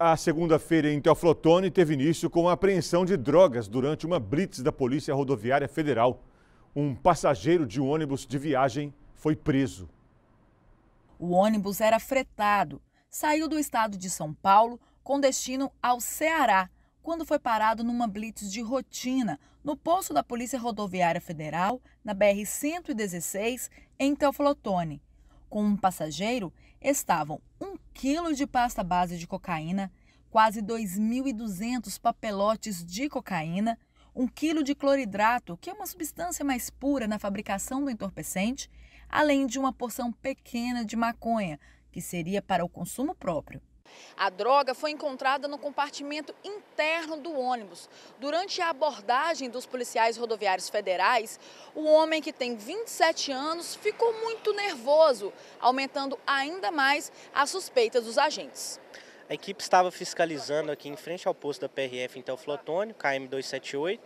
A segunda-feira em Teoflotone teve início com a apreensão de drogas durante uma blitz da Polícia Rodoviária Federal. Um passageiro de um ônibus de viagem foi preso. O ônibus era fretado, saiu do estado de São Paulo com destino ao Ceará, quando foi parado numa blitz de rotina no posto da Polícia Rodoviária Federal, na BR-116, em Teoflotone com um passageiro estavam 1 quilo de pasta base de cocaína, quase 2.200 papelotes de cocaína, 1 quilo de cloridrato, que é uma substância mais pura na fabricação do entorpecente, além de uma porção pequena de maconha, que seria para o consumo próprio. A droga foi encontrada no compartimento interno do ônibus. Durante a abordagem dos policiais rodoviários federais, o homem que tem 27 anos ficou muito nervoso, aumentando ainda mais as suspeitas dos agentes. A equipe estava fiscalizando aqui em frente ao posto da PRF em KM278,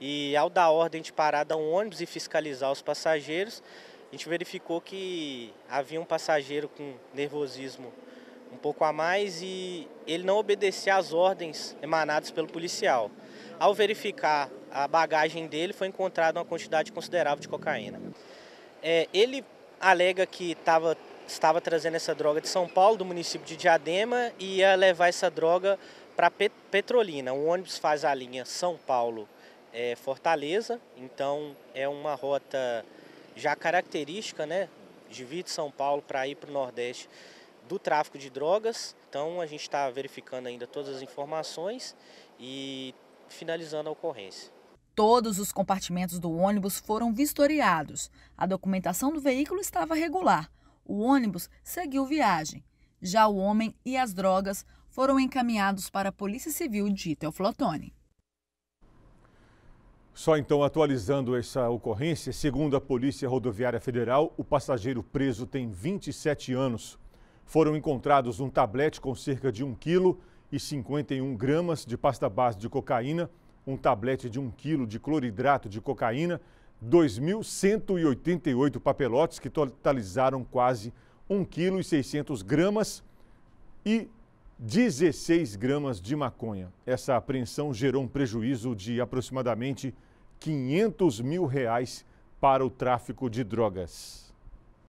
e ao dar ordem de parada ao um ônibus e fiscalizar os passageiros, a gente verificou que havia um passageiro com nervosismo um pouco a mais e ele não obedecer às ordens emanadas pelo policial. Ao verificar a bagagem dele, foi encontrada uma quantidade considerável de cocaína. É, ele alega que tava, estava trazendo essa droga de São Paulo, do município de Diadema, e ia levar essa droga para Petrolina. O ônibus faz a linha São Paulo é, Fortaleza, então é uma rota já característica, né? De vir de São Paulo para ir para o Nordeste do tráfico de drogas. Então a gente está verificando ainda todas as informações e finalizando a ocorrência. Todos os compartimentos do ônibus foram vistoriados. A documentação do veículo estava regular. O ônibus seguiu viagem. Já o homem e as drogas foram encaminhados para a Polícia Civil de Teoflotone. Só então atualizando essa ocorrência, segundo a Polícia Rodoviária Federal, o passageiro preso tem 27 anos. Foram encontrados um tablete com cerca de 1 quilo e 51 gramas de pasta base de cocaína, um tablete de 1 quilo de cloridrato de cocaína, 2.188 papelotes que totalizaram quase 1 quilo e 600 gramas e 16 gramas de maconha. Essa apreensão gerou um prejuízo de aproximadamente 500 mil reais para o tráfico de drogas.